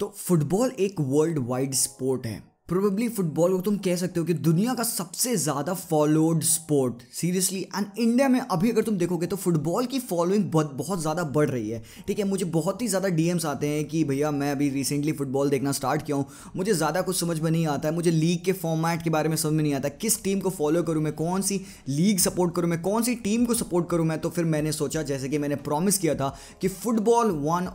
तो फुटबॉल एक world wide sport है प्रोबेबली फुटबॉल को तुम कह सकते हो कि दुनिया का सबसे ज़्यादा followed sport seriously and India में अभी अगर तुम देखोगे तो फुटबॉल की फॉलोइंग बहुत बहुत ज़्यादा बढ़ रही है ठीक है मुझे बहुत ही ज़्यादा डीएम्स आते हैं कि भैया मैं अभी रिसेंटली फुटबॉल देखना स्टार्ट किया हूँ मुझे ज़्यादा कुछ समझ में नहीं आता है मुझे लीग के फॉर्मेट के बारे में समझ में नहीं आता किस टीम को फॉलो करूँ मैं कौन सी लीग सपोर्ट करूँ मैं कौन सी टीम को सपोर्ट करूँ मैं तो फिर मैंने सोचा जैसे कि मैंने प्रॉमिस किया था कि फुटबॉल वन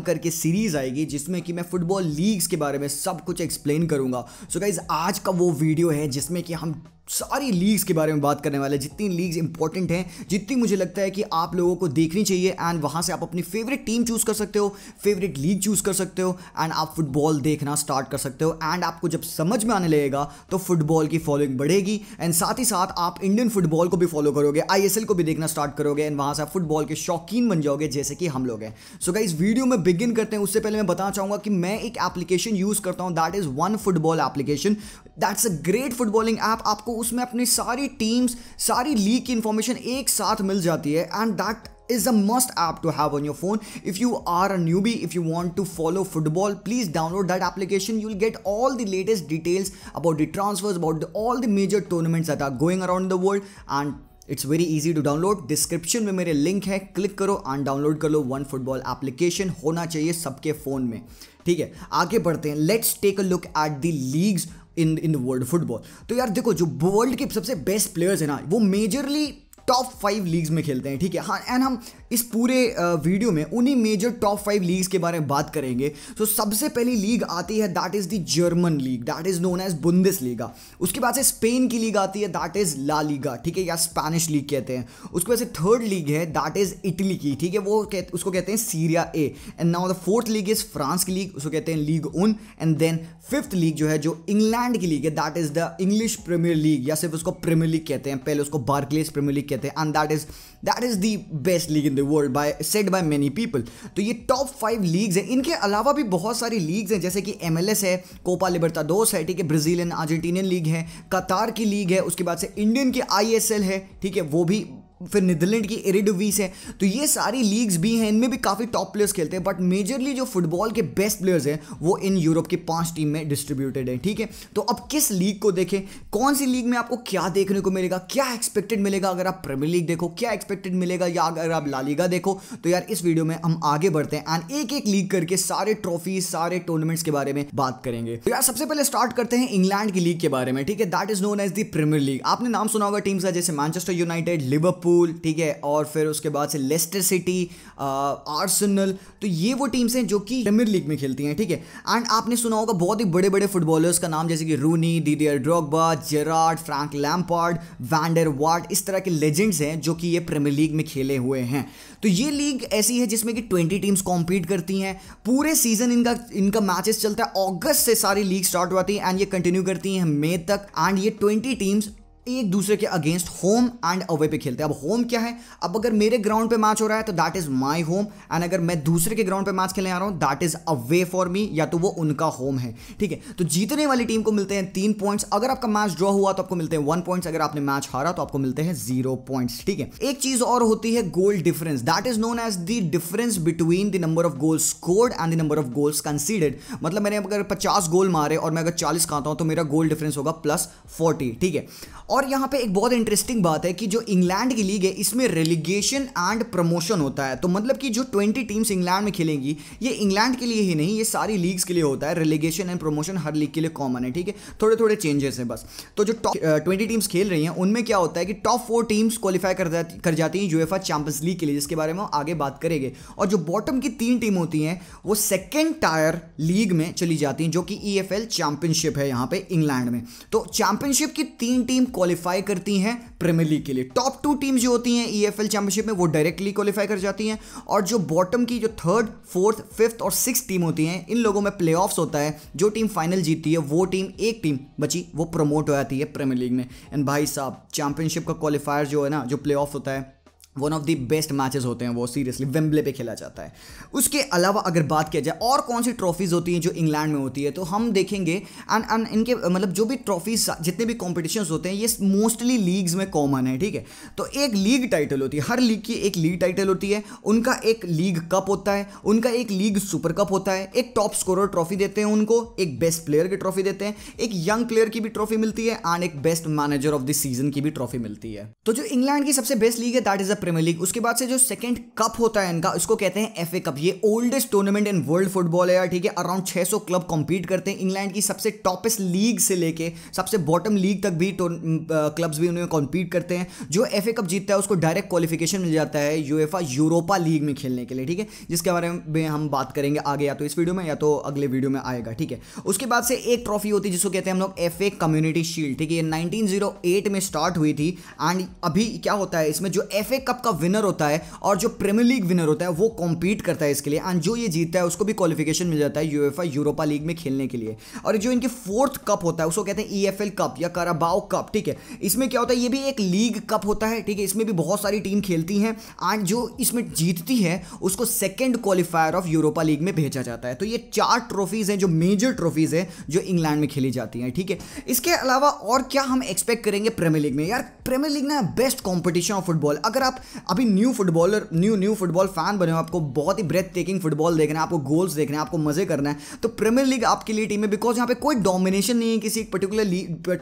oh करके सीरीज़ आएगी जिसमें कि मैं फुटबॉल लीग्स के बारे में सब कुछ एक्सप्लेन करूँगा सो so गाइज आज का वो वीडियो है जिसमें कि हम सारी लीग्स के बारे में बात करने वाले जितनी लीग्स इंपॉर्टेंट हैं जितनी मुझे लगता है कि आप लोगों को देखनी चाहिए एंड वहाँ से आप अपनी फेवरेट टीम चूज़ कर सकते हो फेवरेट लीग चूज़ कर सकते हो एंड आप फुटबॉल देखना स्टार्ट कर सकते हो एंड आपको जब समझ में आने लगेगा तो फुटबॉल की फॉलोइंग बढ़ेगी एंड साथ ही साथ आप इंडियन फुटबॉल को भी फॉलो करोगे आई को भी देखना स्टार्ट करोगे एंड वहाँ से आप फुटबॉल के शौकीन बन जाओगे जैसे कि हम लोग हैं सो इस वीडियो में बिगिन करते हैं उससे पहले मैं बताना चाहूँगा कि मैं एक एप्लीकेशन यूज़ करता हूँ that is one football application that's a great footballing app आपको उसमें अपनी सारी टीम्स सारी लीक इंफॉर्मेशन एक साथ मिल जाती है and that is a must app to have on your phone if you are a newbie if you want to follow football please download that application you'll get all the latest details about the transfers about all the major tournaments that are going around the world and it's very easy to download description में मेरे link है click करो and download कर लो one football application होना चाहिए सबके phone में ठीक है आगे बढ़ते हैं let's take a look at the leagues in in world football तो यार देखो जो वर्ल्ड के सबसे बेस्ट प्लेयर्स हैं ना वो मेजरली टॉप फाइव लीग्स में खेलते हैं ठीक है हाँ एंड हम इस पूरे वीडियो में उन्हीं मेजर टॉप फाइव लीग्स के बारे में बात करेंगे तो so, सबसे पहली लीग आती है that is the German league that is known as Bundesliga उसके बाद से स्पेन की लीग आती है दैट इज़ ला लीगा ठीक है या स्पेनिश लीग कहते हैं उसके बाद से थर्ड लीग है दैट इज़ इटली की ठीक है वो उसको कहते हैं Serie A and now the fourth league is France की लीग उसको कहते हैं लीग उन एंड देन फिफ्थ लीग जो है जो इंग्लैंड की लीग है that is the English Premier League या सिर्फ उसको प्रीमियर लीग कहते हैं पहले उसको बार्कलेस प्रीमियर लीग कहते हैं and that is that is the best league in the world by said by many people तो ये टॉप फाइव लीग्स हैं इनके अलावा भी बहुत सारी लीग्स हैं जैसे कि एम है कोपा लिबरता है ठीक है ब्राज़ीलियन अर्जेंटीनियन लीग है कतार की लीग है उसके बाद से इंडियन की आई है ठीक है वो भी फिर नीदरलैंड की एरिडवीस है तो ये सारी लीग्स भी हैं इनमें भी काफ़ी टॉप प्लेयर्स खेलते हैं बट मेजरली जो फुटबॉल के बेस्ट प्लेयर्स हैं वो इन यूरोप की पांच टीम में डिस्ट्रीब्यूटेड हैं ठीक है तो अब किस लीग को देखें कौन सी लीग में आपको क्या देखने को मिलेगा क्या एक्सपेक्टेड मिलेगा अगर आप प्रीमियर लीग देखो क्या एक्सपेक्टेड मिलेगा या अगर आप लालीगा देखो तो यार इस वीडियो में हम आगे बढ़ते हैं एंड एक एक लीग करके सारे ट्रॉफी सारे टूर्नामेंट्स के बारे में बात करेंगे तो यार सबसे पहले स्टार्ट करते हैं इंग्लैंड की लीग के बारे में ठीक है that is known as the Premier League आपने नाम सुना होगा टीम्स का जैसे मैनचेस्टर यूनाइटेड लिवरपूल लिवरपूल ठीक है और फिर उसके बाद से लेस्टर सिटी आर्सनल तो ये वो टीम्स हैं जो कि प्रीमियर लीग में खेलती हैं ठीक है एंड आपने सुना होगा बहुत ही बड़े बड़े फुटबॉलर्स का नाम जैसे कि Rooney Didier Drogba Gerrard Frank Lampard van der Vaart इस तरह के लेजेंड्स हैं जो कि ये प्रीमियर लीग में खेले हुए हैं तो ये लीग ऐसी है जिसमें कि ट्वेंटी टीम्स कॉम्पीट करती हैं पूरे सीजन इनका इनका मैचेस चलता है अगस्त से सारी लीग स्टार्ट हो जाती है एंड ये कंटिन्यू करती हैं मई तक एंड ये ट्वेंटी टीम्स एक दूसरे के अगेंस्ट होम एंड अवे पे खेलते हैं अब होम क्या है अब अगर मेरे ग्राउंड पे मैच हो रहा है तो that is my home and अगर मैं दूसरे के ग्राउंड पे मैच खेलने आ रहा हूं that is away for me या तो वो उनका होम है ठीक है तो जीतने वाली टीम को मिलते हैं तीन पॉइंट्स अगर आपका मैच ड्रॉ हुआ तो आपको मिलते हैं वन पॉइंट अगर आपने मैच हारा तो आपको मिलते हैं जीरो पॉइंट ठीक है एक चीज और होती है goal difference that is known as the difference between the number of goals scored and the number of goals conceded मतलब मैंने अगर पचास गोल मारे और मैं अगर चालीस खाता हूं तो मेरा गोल डिफरेंस होगा प्लस फोर्टी ठीक है और यहाँ पे एक बहुत इंटरेस्टिंग बात है कि जो इंग्लैंड की लीग है इसमें रेलिगेशन एंड प्रमोशन होता है तो मतलब कि जो ट्वेंटी टीम्स इंग्लैंड में खेलेंगी ये इंग्लैंड के लिए ही नहीं ये सारी लीग्स के लिए होता है रेलिगेशन एंड प्रमोशन हर लीग के लिए कॉमन है ठीक है थोड़े थोड़े चेंजेस हैं बस तो जो टॉप ट्वेंटी टीम्स खेल रही हैं उनमें क्या होता है कि टॉप फोर टीम्स क्वालिफाई कर जाती कर जाती हैं यूएफा चैंपियंस लीग के लिए जिसके बारे में हम आगे बात करेंगे और जो बॉटम की तीन टीम होती हैं वो सेकेंड टायर लीग में चली जाती हैं जो कि ई e चैंपियनशिप है यहाँ पे इंग्लैंड में तो चैंपियनशिप की तीन टीम क्वालिफाई करती हैं प्रीमियर लीग के लिए टॉप टू टीम जो होती हैं ई e चैंपियनशिप में वो डायरेक्टली क्वालिफाई कर जाती हैं और जो बॉटम की जो थर्ड फोर्थ फिफ्थ और सिक्स टीम होती हैं इन लोगों में प्ले होता है जो टीम फाइनल जीतती है वो टीम एक टीम बची वो प्रमोट हो जाती है प्रीमियर लीग में एंड भाई साहब चैंपियनशिप का क्वालिफायर जो है ना जो प्ले होता है one of the best matches होते हैं वो सीरियसली वेम्बले पे खेला जाता है उसके अलावा अगर बात किया जाए और कौन सी ट्रॉफीज़ होती हैं जो इंग्लैंड में होती है तो हम देखेंगे एंड एंड इनके मतलब जो भी ट्रॉफीज जितने भी कॉम्पिटिशन होते हैं ये मोस्टली लीग्स में कॉमन है ठीक है तो एक लीग टाइटल होती है हर लीग की एक लीग टाइटल होती है उनका एक लीग कप होता है उनका एक लीग सुपर कप होता है एक टॉप स्कोरर ट्रॉफी देते हैं उनको एक बेस्ट प्लेयर की ट्रॉफी देते हैं एक यंग प्लेयर की भी ट्रॉफी मिलती है एंड एक best manager of the season की भी ट्रॉफी मिलती है तो जो इंग्लैंड की सबसे बेस्ट लीग है that is a Premier League उसके बाद से जो सेकंड कप होता है इनका उसको कहते हैं एफ कप ये oldest tournament in world football है यार ठीक है अराउंड 600 क्लब कॉम्पीट करते हैं इंग्लैंड की सबसे टॉपेस्ट लीग से लेके सबसे बॉटम लीग तक भी क्लब्स तो, भी उन्हें कॉम्पीट करते हैं जो एफ कप जीतता है उसको डायरेक्ट क्वालिफिकेशन मिल जाता है यूएफा यूरोपा लीग में खेलने के लिए ठीक है जिसके बारे में हम बात करेंगे आगे या तो इस वीडियो में या तो अगले वीडियो में आएगा ठीक है उसके बाद से एक ट्रॉफी होती है जिसको कहते हैं हम लोग एफ कम्युनिटी शील्ड ठीक है ये नाइनटीन में स्टार्ट हुई थी एंड अभी क्या होता है इसमें जो एफ कप का विनर होता है और जो प्रीमियर लीग विनर होता है वो कॉम्पीट करता है इसके लिए एंड जो ये जीतता है उसको भी क्वालिफिकेशन मिल जाता है यूएफए यूरोपा लीग में खेलने के लिए और जो इनके फोर्थ कप होता है उसको कहते हैं ई e कप या कराबाओ कप ठीक है इसमें क्या होता है ये भी एक लीग कप होता है ठीक है इसमें भी बहुत सारी टीम खेलती हैं एंड जो इसमें जीतती है उसको second qualifier of Europa League में भेजा जाता है तो ये चार ट्रॉफीज हैं जो मेजर ट्रॉफीज हैं जो इंग्लैंड में खेली जाती हैं ठीक है थीके? इसके अलावा और क्या हम एक्सपेक्ट करेंगे प्रीमियर लीग में यार प्रीमियर लीग ना बेस्ट कॉम्पिटिशन ऑफ फुटबॉल अगर आप अभी new footballer new new football fan बने हो आपको बहुत ही ब्रेथ टेकिंग फुटबॉल देख रहे हैं आपको गोल्स देख रहे हैं आपको मजे करना है तो प्रीमियर लीग आपके लिए टीम है बिकॉज यहाँ पे कोई डोमिनेशन नहीं है किसी एक पर्टिकुलर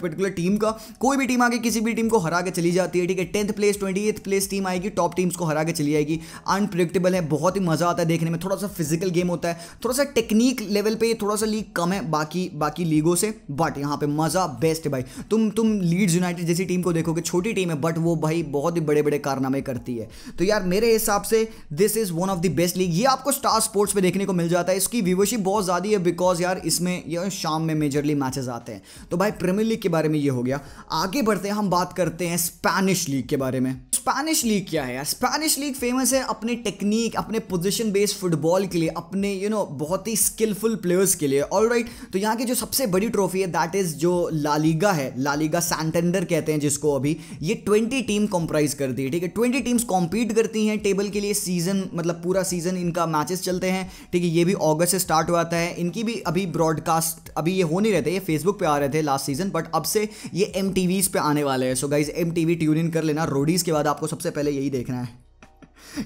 पर्टिकुलर टीम का कोई भी टीम आगे किसी भी टीम को हरा के चली जाती है ठीक है tenth place twenty place team आएगी टॉप टीम्स को हरा के चली जाएगी अनप्रिडिक्टेबल है बहुत ही मजा आता है देखने में थोड़ा सा फिजिकल गेम होता है थोड़ा सा टेक्निक लेवल पर थोड़ा सा लीग कम है बाकी बाकी लीगों से बट यहाँ पे मजा बेस्ट है भाई तुम तुम लीड्स यूनाइटेड जैसी टीम को देखोगे छोटी टीम है बट वो भाई बहुत ही बड़े बड़े कारनामे करती है तो यार मेरे हिसाब से this is one of the best league ये आपको स्टार स्पोर्ट्स पे देखने को मिल जाता है इसकी व्यूवरशिप बहुत ज़्यादा है बिकॉज यार इसमें यार शाम में मेजरली मैचेस आते हैं तो भाई प्रीमियर लीग के बारे में ये हो गया आगे बढ़ते हैं हम बात करते हैं स्पैनिश लीग के बारे में स्पैनिश लीग क्या है यार स्पैनिश लीग फेमस है अपने टेक्निक अपने पोजिशन बेस्ड फुटबॉल के लिए अपने यू you नो know, बहुत ही स्किलफुल प्लेयर्स के लिए ऑल राइट right, तो यहाँ की जो सबसे बड़ी ट्रॉफी है दैट इज़ जो लालीगा है लालीगा सैंटेंडर कहते हैं जिसको अभी ये ट्वेंटी टीम कॉम्प्राइज करती है ठीक है ट्वेंटी भी टीम्स कॉम्पीट करती हैं टेबल के लिए सीजन मतलब पूरा सीजन इनका मैचेस चलते हैं ठीक है ये भी अगस्त से स्टार्ट हुआ था इनकी भी अभी ब्रॉडकास्ट अभी ये हो नहीं रहते ये फेसबुक पे आ रहे थे लास्ट सीजन बट अब से ये एम पे आने वाले हैं so guys M T tune in कर लेना रोडीज़ के बाद आपको सबसे पहले यही देखना है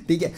ठीक है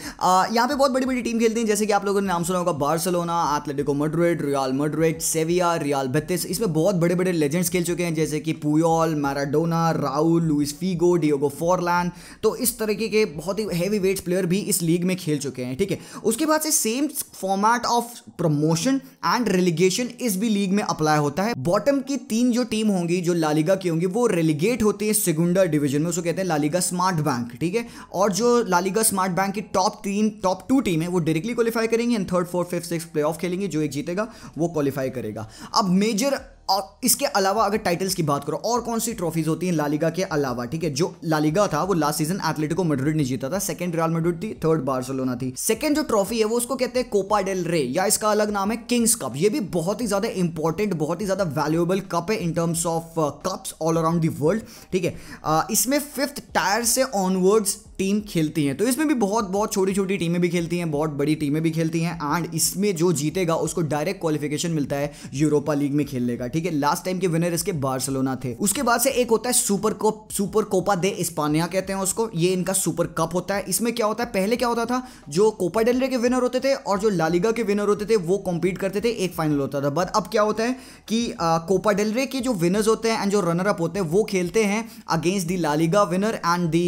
यहाँ पे बहुत बड़ी बड़ी टीम खेलती है जैसे कि आप लोगों ने नाम सुना होगा Barcelona Atletico Madrid Real Madrid Sevilla Real Betis इसमें बहुत बड़े बड़े लेजेंड्स खेल चुके हैं जैसे कि Puyol Maradona Raul Luis Figo Diego Forlan तो इस तरीके के बहुत ही हैवी वेट प्लेयर भी इस लीग में खेल चुके हैं ठीक है उसके बाद से same format of promotion and relegation इस भी लीग में अप्लाई होता है बॉटम की तीन जो टीम होंगी जो लालिगा की होंगी वो रेलिगेट होती है सेगुंडा डिवीजन में उसको कहते हैं लालिगा स्मार्ट बैंक ठीक है और जो लालिगा स्मार्ट बैंक की टॉप तीन टॉप टू टीम है वो डायरेक्टली क्वालिफाई करेंगी and third fourth fifth six play off खेलेंगे जो एक जीतेगा वो क्वालिफाई करेगा अब मेजर और इसके अलावा अगर टाइटल्स की बात करो और कौन सी ट्रॉफीज होती हैं लालिगा के अलावा ठीक है जो लालिगा था वो लास्ट सीजन एथलेटिको मेड्रिड ने जीता था सेकंड रियल मेड्रिड थी थर्ड बार्सिलोना थी सेकंड जो ट्रॉफी है वो उसको कहते हैं कोपा डेल रे या इसका अलग नाम है किंग्स कप ये भी बहुत ही ज्यादा इंपॉर्टेंट बहुत ही ज्यादा वैल्यूएबल कप है in terms of cups all around the world ठीक है uh, इसमें फिफ्थ टायर से ऑनवर्ड्स टीम खेलती हैं तो इसमें भी बहुत बहुत छोटी छोटी टीमें भी खेलती हैं बहुत बड़ी टीमें भी खेलती हैं एंड इसमें जो जीतेगा उसको डायरेक्ट क्वालिफिकेशन मिलता है यूरोपा लीग में खेलने का ठीक है लास्ट टाइम के विनर इसके बार्सलोना थे उसके बाद से एक होता है super Copa super Copa de Espana कहते हैं उसको ये इनका सुपर कप होता है इसमें क्या होता है पहले क्या होता था जो कोपा डेलरे के विनर होते थे और जो लालिगा के विनर होते थे वो कॉम्पीट करते थे एक फाइनल होता था बट अब क्या होता है कि कोपा डेलरे के जो विनर्स होते हैं एंड जो रनर अप होते हैं वो खेलते हैं against the LaLiga winner and the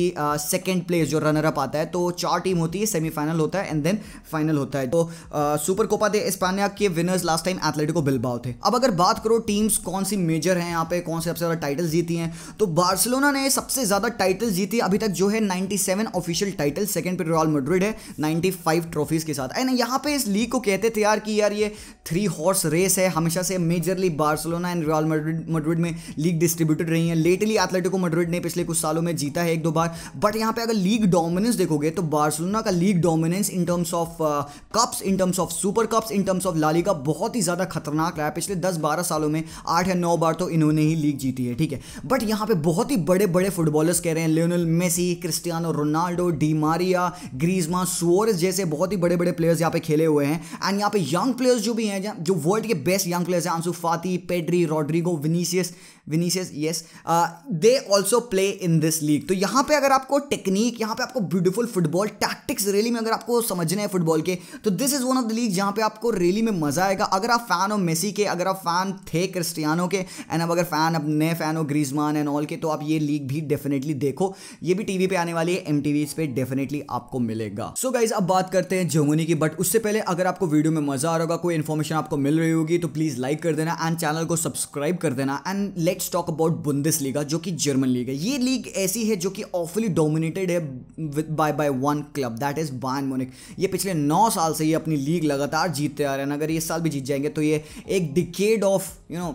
second player place जो रनर अप आता है तो चार टीम होती है सेमीफाइनल होता है एंड देन फाइनल होता है तो सुपर कोपा दे स्पानिया के winners last time Athletic Bilbao थे अब अगर बात करो टीम्स कौन सी मेजर हैं यहाँ पे कौन सी सबसे ज़्यादा टाइटल्स जीती हैं तो बार्सिलोना ने सबसे ज़्यादा टाइटल्स जीती अभी तक जो है 97 ऑफिशियल टाइटल सेकंड पे रॉयल मड्रिड है 95 ट्रॉफीज़ के साथ एंड यहाँ पे इस लीग को कहते थे यार कि यार ये थ्री हॉर्स रेस है हमेशा से majorly Barcelona and Real Madrid में लीग डिस्ट्रीब्यूटेड रही है लेटली एथलेटिको मड्रिड ने पिछले कुछ सालों में जीता है एक दो बार बट यहाँ पे अगर लीग डोमिनेंस देखोगे तो बार्सिलोना का league dominance in terms of cups in terms of super cups in terms of LaLiga का बहुत ही ज़्यादा खतरनाक रहा है पिछले दस बारह सालों में आठ या नौ बार तो इन्होंने ही लीग जीती है ठीक है बट यहाँ पे बहुत ही बड़े बड़े फुटबॉलर्स कह रहे हैं Lionel Messi Cristiano Ronaldo Di Maria Griezmann Suarez जैसे बहुत ही बड़े बड़े प्लेयर्स यहाँ पे खेले हुए हैं एंड यहाँ पे यंग प्लेयर्स जो भी हैं जो वर्ल्ड के बेस्ट यंग प्लेयर्स हैं Ansu Fati Pedri Rodrigo Vinicius Vinicius yes they also play in this league तो यहाँ पे अगर आपको टेक्निक यहाँ पे आपको ब्यूटीफुल फुटबॉल टैक्टिक्स रैली में अगर आपको समझने हैं फुटबॉल के तो this is one of the league जहाँ पे आपको रैली में मज़ा आएगा अगर आप फैन हो मेसी के अगर आप फैन थे क्रिस्टियानो के एंड अब अगर फैन अब नए फैन हो ग्रीजमान एंड ऑल के तो आप ये लीग भी डेफिनेटली देखो ये भी वी पे आने वाली है एम टी पे डेफिनेटली आपको मिलेगा सो so गाइज अब बात करते हैं जर्मनी की बट उससे पहले अगर आपको वीडियो में मज़ा आ रहा होगा कोई इन्फॉर्मेशन आपको मिल रही होगी तो प्लीज़ लाइक कर देना एंड चैनल को सब्सक्राइब कर देना and let let's talk about Bundesliga जो कि जर्मन लीग है ये लीग ऐसी है जो कि ऑफली डोमिनेटेड है by by one club that is Bayern Munich ये पिछले नौ साल से ये अपनी लीग लगातार जीतते आ रहे हैं अगर ये साल भी जीत जाएंगे तो ये एक डिकेड ऑफ यू नो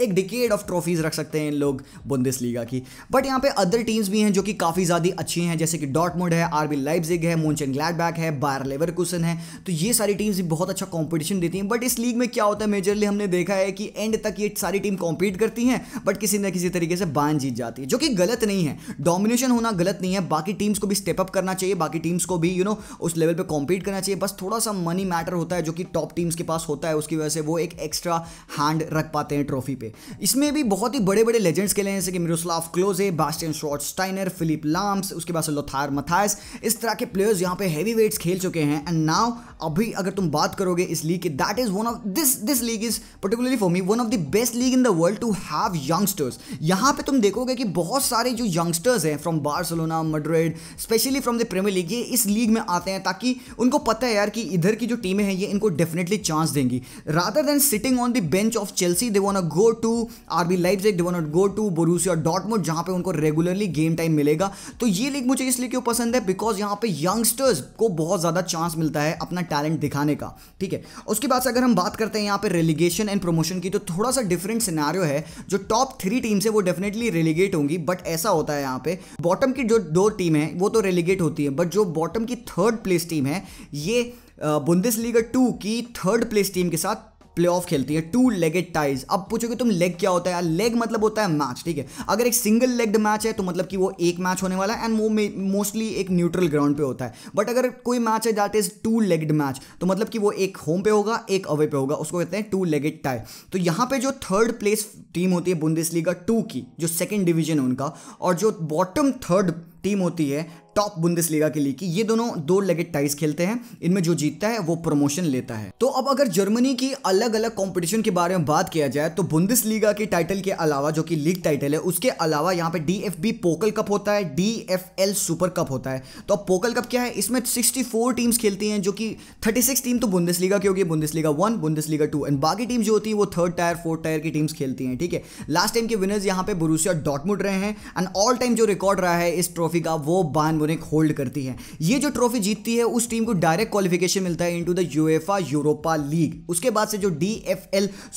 एक डिकेड ऑफ ट्रॉफीज़ रख सकते हैं इन लोग बुंदिस लीगा की बट यहाँ पे अदर टीम्स भी हैं जो कि काफ़ी ज़्यादा अच्छी हैं जैसे कि डॉटमुड है आरबी बी है मोनचन ग्लैडबैक है बायर लेवर कुसन है तो ये सारी टीम्स भी बहुत अच्छा कॉम्पिटिशन देती हैं बट इस लीग में क्या होता है मेजरली हमने देखा है कि एंड तक ये सारी टीम कॉम्पीट करती हैं बट किसी न किसी तरीके से बान जीत जाती है जो कि गलत नहीं है डोमिनेशन होना गलत नहीं है बाकी टीम्स को भी स्टेप अप करना चाहिए बाकी टीम्स को भी यू you नो know, उस लेवल पर कॉम्पीट करना चाहिए बस थोड़ा सा मनी मैटर होता है जो कि टॉप टीम्स के पास होता है उसकी वजह से वो एक एक्स्ट्रा हैंड रख पाते हैं ट्रॉफी एफपी पे इसमें भी बहुत ही बड़े बड़े लेजेंड्स खेले हैं जैसे कि Miroslav Klose Bastian Steiner Philipp Lahm उसके बाद लोथार मथायस इस तरह के प्लेयर्स यहाँ पे हैवी वेट्स खेल चुके हैं एंड नाउ अभी अगर तुम बात करोगे इस लीग की that is one of this this league is particularly for me one of the best league in the world to have youngsters यहाँ पे तुम देखोगे कि बहुत सारे जो यंगस्टर्स हैं from Barcelona Madrid specially from the Premier League ये इस लीग में आते हैं ताकि उनको पता है यार कि इधर की जो टीमें हैं ये इनको डेफिनेटली चांस देंगी rather than sitting on the bench of Chelsea they want a go go to R B Leipzig want go to Borussia मोट जहाँ पे उनको रेगुलरली गेम टाइम मिलेगा तो ये लीग मुझे इसलिए क्यों पसंद है बिकॉज यहाँ पे यंगस्टर्स को बहुत ज़्यादा चांस मिलता है अपना टैलेंट दिखाने का ठीक है उसके बाद से अगर हम बात करते हैं यहाँ पे रेलीगेशन एंड प्रमोशन की तो थोड़ा सा डिफरेंट सिनारियो है जो टॉप थ्री टीम्स है वो डेफिनेटली रेलीगेट होंगी बट ऐसा होता है यहाँ पे बॉटम की जो दो टीम है वो तो रेलीगेट होती है बट जो बॉटम की थर्ड प्लेस टीम है ये बुंदिस लीगर टू की थर्ड प्लेस टीम के साथ प्ले ऑफ खेलती है टू लेगेड टाइज अब पूछोगे तुम लेग क्या होता है लेग मतलब होता है मैच ठीक है अगर एक सिंगल लेग्ड मैच है तो मतलब कि वो एक मैच होने वाला है एंड वो मोस्टली एक न्यूट्रल ग्राउंड पे होता है बट अगर कोई मैच है that is two legged match तो मतलब कि वो एक होम पे होगा एक अवे पे होगा उसको कहते हैं टू लेगेड टाई तो यहाँ पे जो थर्ड प्लेस टीम होती है लीगा टू की जो सेकेंड डिवीजन है उनका और जो बॉटम थर्ड टीम होती है टॉप बुंदिस लीगा के लिए की ये दोनों दो लेगेड टाइस खेलते हैं इनमें जो जीतता है वो प्रमोशन लेता है तो अब अगर जर्मनी की अलग अलग कॉम्पिटिशन के बारे में बात किया जाए तो बुंदिस लीगा के टाइटल के अलावा जो कि लीग टाइटल है उसके अलावा यहाँ पे D F B Pokal cup होता है D F L super cup होता है तो अब पोकल कप क्या है इसमें फोर टीम्स खेलती हैं जो कि सिक्स टीम तो बुंदिस लीगा की होगी Bundesliga one Bundesliga two and बाकी टीम जो होती है वो थर्ड टायर फोर्थ टायर की टीम्स खेलती हैं ठीक है लास्ट टाइम के विनर्स यहाँ पे बुरूसिया डॉटमुड रहे हैं एंड ऑल टाइम जो रिकॉर्ड रहा है इस ट्रॉफी का वो बान बुरेक होल्ड करती है ये जो ट्रॉफी जीतती है उस टीम को डायरेक्ट क्वालिफिकेशन मिलता है into the UEFA Europa League उसके बाद से जो डी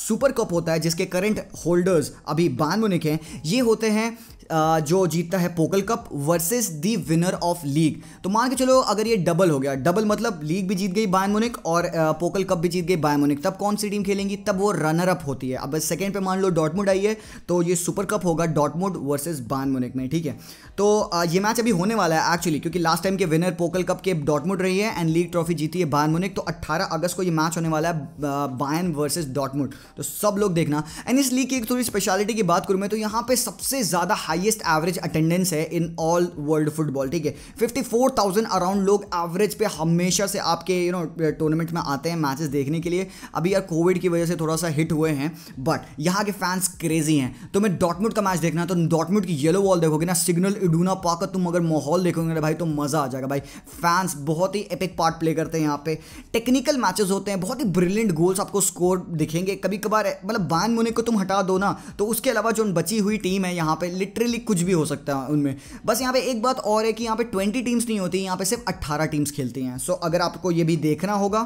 सुपर कप होता है जिसके करंट होल्डर्स अभी बान मुनिक हैं ये होते हैं जो जीतता है Pokal cup versus the winner of league तो मान के चलो अगर ये डबल हो गया डबल मतलब लीग भी जीत गई बायन मुनिक और पोकल कप भी जीत गई बायन तब कौन सी टीम खेलेंगी तब वो रनर अप होती है अब सेकेंड पे मान लो डॉटमुड आई है तो ये सुपर कप होगा डॉटमुड वर्सेज बायन मुनिक में ठीक है तो ये मैच अभी होने वाला है एक्चुअली क्योंकि लास्ट टाइम के विनर पोकल कप के डॉटमुड रही है एंड लीग ट्रॉफी जीती है बायन मुनिक तो अट्ठारह अगस्त को ये मैच होने वाला है बायन वर्सेज डॉटमुड तो सब लोग देखना एंड इस लीग की एक थोड़ी स्पेशलिटी की बात करूँ मैं तो यहाँ पे सबसे ज़्यादा हाई हाईएस्ट एवरेज अटेंडेंस है इन ऑल वर्ल्ड फुटबॉल ठीक है फिफ्टी फोर थाउजेंड अराउंड लोग एवरेज पे हमेशा से आपके यू नो टूर्नामेंट में आते हैं मैचेस देखने के लिए अभी यार कोविड की वजह से थोड़ा सा हिट हुए हैं बट यहाँ के फैंस क्रेजी हैं तो मैं डॉटमुट का मैच देखना है तो डॉटमुट की येलो वॉल देखोगे ना सिग्नल इडूना पाकर तुम अगर माहौल देखोगे ना भाई तो मज़ा आ जाएगा भाई फैंस बहुत ही एपिक पार्ट प्ले करते हैं यहाँ पे टेक्निकल मैचेस होते हैं बहुत ही ब्रिलियंट गोल्स आपको स्कोर दिखेंगे कभी कभार मतलब बान मुने को तुम हटा दो ना तो उसके अलावा जो बची हुई टीम है यहाँ पे लिटरली लिटरली कुछ भी हो सकता है उनमें बस यहाँ पे एक बात और है कि यहाँ पे ट्वेंटी टीम्स नहीं होती यहाँ पे सिर्फ अट्ठारह टीम्स खेलती हैं सो अगर आपको ये भी देखना होगा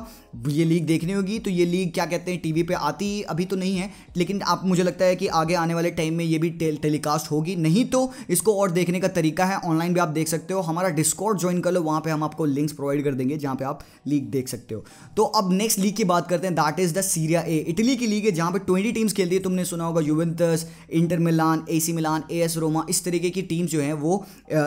ये लीग देखनी होगी तो ये लीग क्या कहते हैं टीवी पे आती अभी तो नहीं है लेकिन आप मुझे लगता है कि आगे आने वाले टाइम में ये भी टे, टेलीकास्ट होगी नहीं तो इसको और देखने का तरीका है ऑनलाइन भी आप देख सकते हो हमारा डिस्कॉर्ड ज्वाइन कर लो वहाँ पर हम आपको लिंक्स प्रोवाइड कर देंगे जहाँ पर आप लीग देख सकते हो तो अब नेक्स्ट लीग की बात करते हैं that is the Serie A Italy की लीग है जहाँ पर ट्वेंटी टीम्स खेलती है तुमने सुना होगा Juventus Inter Milan A Milan A S Roma Roma इस तरीके की टीम जो है वो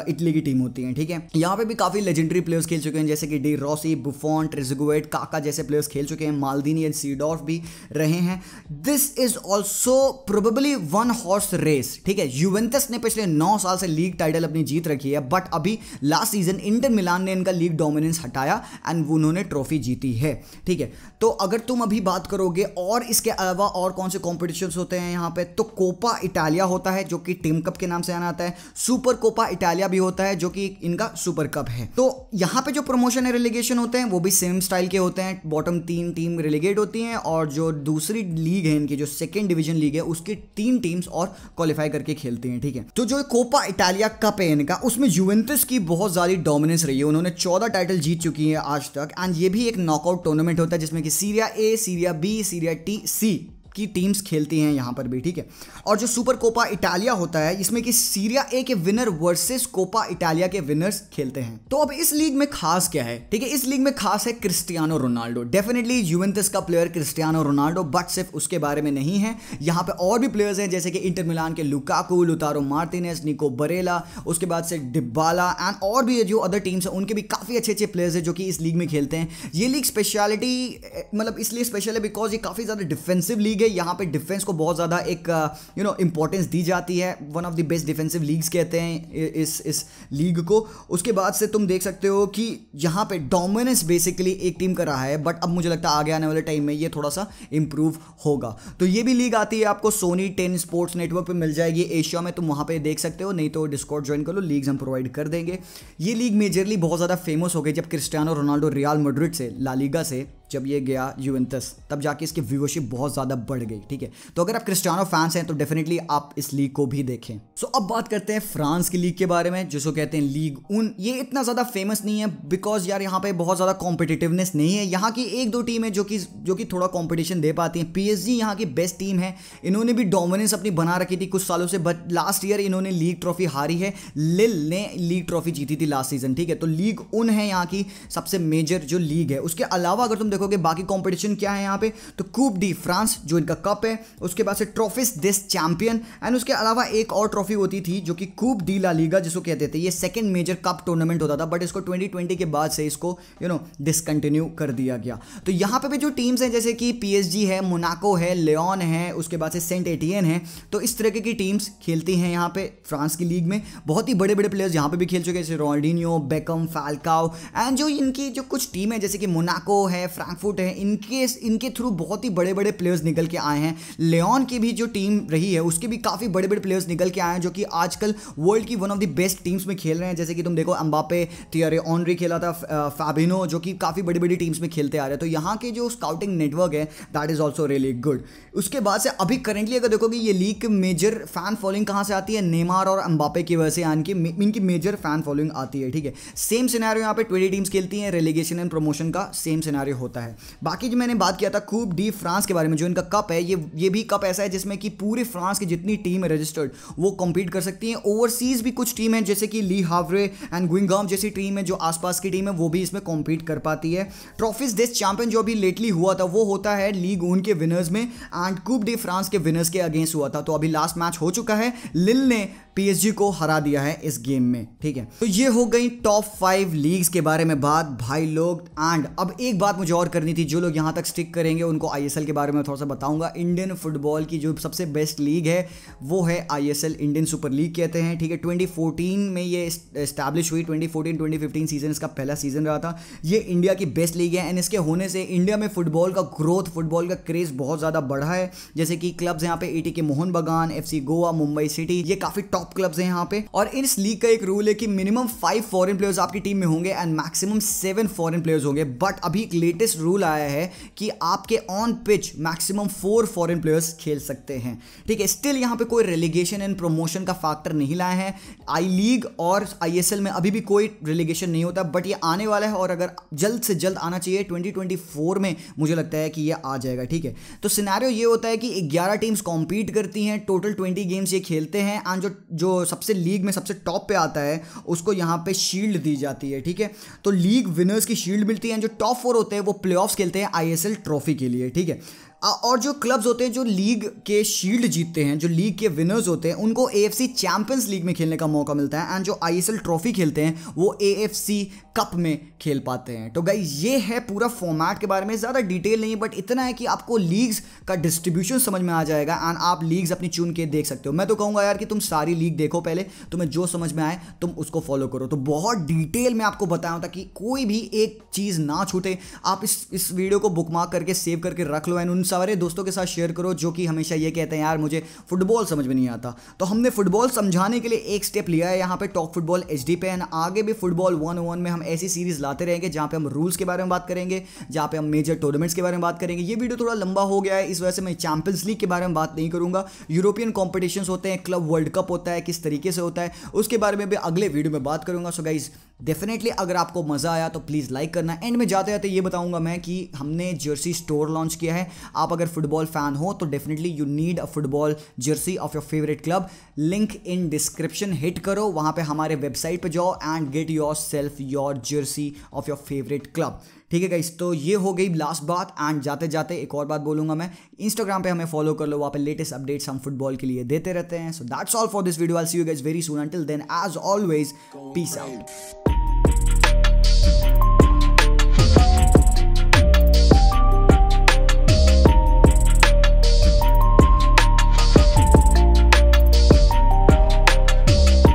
इटली की टीम होती है ठीक है यहाँ पे भी काफी लेजेंडरी प्लेयर्स खेल चुके हैं जैसे कि डी रॉसी बुफॉन ट्रिजगुएट काका जैसे प्लेयर्स खेल चुके हैं मालदीनी एंड सीडॉफ भी रहे हैं this is also probably one horse race ठीक है यूवेंटस ने पिछले नौ साल से लीग टाइटल अपनी जीत रखी है बट अभी लास्ट सीजन इंटर मिलान ने इनका लीग डोमिनेंस हटाया एंड उन्होंने ट्रॉफी जीती है ठीक है तो अगर तुम अभी बात करोगे और इसके अलावा और कौन से कॉम्पिटिशन होते हैं यहाँ पे तो कोपा इटालिया होता है जो कि टीम कप के नाम नाम से जाना आता है सुपर कोपा इटालिया भी होता है जो कि इनका सुपर कप है तो यहाँ पे जो प्रमोशन है रिलीगेशन होते हैं वो भी सेम स्टाइल के होते हैं बॉटम तीन टीम रिलीगेट होती हैं और जो दूसरी लीग है इनकी जो सेकेंड डिवीजन लीग है उसकी तीन टीम्स और क्वालिफाई करके खेलती हैं ठीक है तो जो कोपा इटालिया कप है इनका उसमें यूवेंटस की बहुत ज्यादा डोमिनेंस रही है उन्होंने चौदह टाइटल जीत चुकी है आज तक एंड ये भी एक नॉकआउट टूर्नामेंट होता है जिसमें कि Serie A Serie B Serie टी सी की टीम्स खेलती हैं यहाँ पर भी ठीक है और जो सुपर कोपा इटालिया होता है इसमें कि सीरिया ए के विनर वर्सेस कोपा इटालिया के विनर्स खेलते हैं तो अब इस लीग में खास क्या है ठीक है इस लीग में खास है क्रिस्टियानो रोनाल्डो डेफिनेटली यूवेंटस का प्लेयर क्रिस्टियानो रोनाल्डो बट सिर्फ उसके बारे में नहीं है यहाँ पे और भी प्लेयर्स हैं जैसे कि इंटर मिलान के लुकाकू लुतारो मार्टिनेस निको बरेला उसके बाद से डिब्बाला एंड और भी जो अदर टीम्स हैं उनके भी काफ़ी अच्छे अच्छे प्लेयर्स हैं जो कि इस लीग में खेलते हैं ये लीग स्पेशलिटी मतलब इसलिए स्पेशल है बिकॉज ये काफ़ी ज़्यादा डिफेंसिव लीग है क्योंकि यहाँ पे डिफेंस को बहुत ज़्यादा एक यू नो इम्पोर्टेंस दी जाती है one of the best defensive leagues कहते हैं इस इस लीग को उसके बाद से तुम देख सकते हो कि यहाँ पे डोमिनेंस बेसिकली एक टीम का रहा है बट अब मुझे लगता है आगे आने वाले टाइम में ये थोड़ा सा इम्प्रूव होगा तो ये भी लीग आती है आपको सोनी टेन स्पोर्ट्स नेटवर्क पर मिल जाएगी एशिया में तुम वहाँ पर देख सकते हो नहीं तो डिस्कॉट ज्वाइन कर लो लीग्स हम प्रोवाइड कर देंगे ये लीग मेजरली बहुत ज़्यादा फेमस हो गई जब क्रिस्टियानो रोनाल्डो रियाल मड्रिड से लालीगा से जब ये गया यूवेंटस तब जाके इसकी व्यूअरशिप बहुत ज़्यादा बढ़ गई ठीक है तो अगर आप क्रिस्टियानो फैंस हैं तो डेफिनेटली आप इस लीग को भी देखें सो so, अब बात करते हैं फ्रांस की लीग के बारे में जिसको कहते हैं लीग उन ये इतना ज़्यादा फेमस नहीं है बिकॉज यार यहाँ पे बहुत ज़्यादा कॉम्पिटेटिवनेस नहीं है यहाँ की एक दो टीम है जो कि जो कि थोड़ा कॉम्पिटिशन दे पाती है पी एस यहाँ की बेस्ट टीम है इन्होंने भी डोमिनेंस अपनी बना रखी थी कुछ सालों से बट लास्ट ईयर इन्होंने लीग ट्रॉफी हारी है लिल ने लीग ट्रॉफी जीती थी लास्ट सीजन ठीक है तो लीग उन है यहाँ की सबसे मेजर जो लीग है उसके अलावा अगर तुम देखो सकोगे बाकी कॉम्पिटिशन क्या है यहाँ पे तो कूप डी फ्रांस जो इनका कप है उसके बाद से ट्रॉफिस दिस चैंपियन एंड उसके अलावा एक और ट्रॉफी होती थी जो कि कूप डी ला लीगा जिसको कहते थे ये सेकेंड मेजर कप टूर्नामेंट होता था बट इसको ट्वेंटी के बाद से इसको यू नो डिसकंटिन्यू कर दिया गया तो यहाँ पर भी जो टीम्स हैं जैसे कि पीएसजी है मोनाको है लेन है उसके बाद से सेंट एटीएन है तो इस तरीके की टीम्स खेलती हैं यहाँ पे फ्रांस की लीग में बहुत ही बड़े बड़े प्लेयर्स यहाँ पे भी खेल चुके हैं जैसे रोनाल्डिनियो बेकम फाल्काओ एंड जो इनकी जो कुछ टीम है जैसे कि मोनाको है फ्रैंकफर्ट है इनके इनके थ्रू बहुत ही बड़े बड़े प्लेयर्स निकल के आए हैं लेन की भी जो टीम रही है उसके भी काफ़ी बड़े बड़े प्लेयर्स निकल के आए हैं जो कि आजकल वर्ल्ड की one of the best teams में खेल रहे हैं जैसे कि तुम देखो अम्बापे थियरे ऑनरी खेला था फैबिनो uh, जो कि काफ़ी बड़ी बड़ी टीम्स में खेलते आ रहे हैं तो यहाँ के जो स्काउटिंग नेटवर्क है that is also really good उसके बाद से अभी करेंटली अगर देखोगे ये लीग की मेजर फैन फॉलोइंग कहाँ से आती है नेमार और अम्बापे की वजह से इनकी इनकी मेजर फैन फॉलोइंग आती है ठीक है सेम सिनारियो यहाँ पे ट्वेंटी टीम्स खेलती हैं रेलीगेशन एंड प्रमोशन का सेम सिनारियो होता है होता है बाकी जो मैंने बात किया था कूप डी फ्रांस के बारे में जो इनका कप है ये ये भी कप ऐसा है जिसमें कि पूरे फ्रांस की जितनी टीम है रजिस्टर्ड वो कम्पीट कर सकती हैं ओवरसीज़ भी कुछ टीम है जैसे कि ली हावरे एंड गुइंगाम जैसी टीम है जो आसपास की टीम है वो भी इसमें कॉम्पीट कर पाती है ट्रॉफीज दिस चैंपियन जो अभी लेटली हुआ था वो होता है लीग ऊन के विनर्स में एंड कूप डी फ्रांस के विनर्स के अगेंस्ट हुआ था तो अभी लास्ट मैच हो चुका है लिल ने पीएसजी को हरा दिया है इस गेम में ठीक है तो ये हो गई टॉप फाइव लीग्स के बारे में बात भाई लोग एंड अब एक बात मुझे और करनी थी जो लोग यहां तक स्टिक करेंगे उनको आईएसएल के बारे में थोड़ा सा बताऊंगा इंडियन फुटबॉल की जो सबसे बेस्ट लीग है वो है आईएसएल इंडियन सुपर लीग कहते हैं ठीक है ट्वेंटी में ये स्टैब्लिश हुई twenty fourteen twenty fifteen season इसका पहला सीजन रहा था ये इंडिया की बेस्ट लीग है एंड इसके होने से इंडिया में फुटबॉल का ग्रोथ फुटबॉल का क्रेज बहुत ज़्यादा बढ़ा है जैसे कि क्लब्स यहाँ पे ए के मोहन बगान एफ गोवा मुंबई सिटी ये काफ़ी टॉप टॉप क्लब्स हैं यहाँ पे और इस लीग का एक रूल है कि मिनिमम फाइव फॉरेन प्लेयर्स आपकी टीम में होंगे and maximum seven foreign players होंगे बट अभी एक लेटेस्ट रूल आया है कि आपके on pitch maximum four foreign players खेल सकते हैं ठीक है स्टिल यहाँ पे कोई रेलीगेशन एंड प्रमोशन का फैक्टर नहीं लाया है आई लीग और आई में अभी भी कोई रेलीगेशन नहीं होता बट ये आने वाला है और अगर जल्द से जल्द आना चाहिए ट्वेंटी में मुझे लगता है कि ये आ जाएगा ठीक है तो सिनेरियो ये होता है कि 11 टीम्स कॉम्पीट करती हैं टोटल 20 गेम्स ये खेलते हैं एंड जो जो सबसे लीग में सबसे टॉप पे आता है उसको यहाँ पे शील्ड दी जाती है ठीक है तो लीग विनर्स की शील्ड मिलती है जो टॉप फोर होते हैं वो प्ले खेलते हैं आई ट्रॉफी के लिए ठीक है और जो क्लब्स होते हैं जो लीग के शील्ड जीतते हैं जो लीग के विनर्स होते हैं उनको ए एफ चैंपियंस लीग में खेलने का मौका मिलता है एंड जो आई एस ट्रॉफी खेलते हैं वो ए कप में खेल पाते हैं तो गाई ये है पूरा फॉर्मेट के बारे में ज़्यादा डिटेल नहीं बट इतना है कि आपको लीग्स का डिस्ट्रीब्यूशन समझ में आ जाएगा एंड आप लीग्स अपनी चुन के देख सकते हो मैं तो कहूँगा यार कि तुम सारी लीग देखो पहले तुम्हें जो समझ में आए तुम उसको फॉलो करो तो बहुत डिटेल में आपको बताया था कि कोई भी एक चीज़ ना छूटे आप इस इस वीडियो को बुकमार्क करके सेव करके रख लो एंड उन सब सारे दोस्तों के साथ शेयर करो जो कि हमेशा ये कहते हैं यार मुझे फुटबॉल समझ में नहीं आता तो हमने फुटबॉल समझाने के लिए एक स्टेप लिया है यहाँ पे टॉक फुटबॉल एच पे एंड आगे भी फुटबॉल वन वन में हम ऐसी सीरीज लाते रहेंगे जहाँ पे हम रूल्स के बारे में बात करेंगे जहाँ पे हम मेजर टूर्नामेंट्स के बारे में बात करेंगे ये वीडियो थोड़ा लंबा हो गया है इस वजह से मैं चैंपियंस लीग के बारे में बात नहीं करूंगा यूरोपियन कॉम्पिटिशन होते हैं क्लब वर्ल्ड कप होता है किस तरीके से होता है उसके बारे में भी अगले वीडियो में बात करूंगा सो गाइज डेफिनेटली अगर आपको मज़ा आया तो प्लीज़ लाइक करना एंड में जाते जाते ये बताऊंगा मैं कि हमने जर्सी स्टोर लॉन्च किया है आप अगर फुटबॉल फ़ैन हो तो definitely you need a football jersey of your favourite club link in description hit करो वहां पर हमारे वेबसाइट पर जाओ and get yourself your jersey of your favourite club ठीक है गाइस तो ये हो गई लास्ट बात एंड जाते जाते एक और बात बोलूंगा मैं इंस्टाग्राम पे हमें फॉलो कर लो वहाँ पे लेटेस्ट अपडेट्स हम फुटबॉल के लिए देते रहते हैं so that's all for this video I see you guys very soon until then as always peace out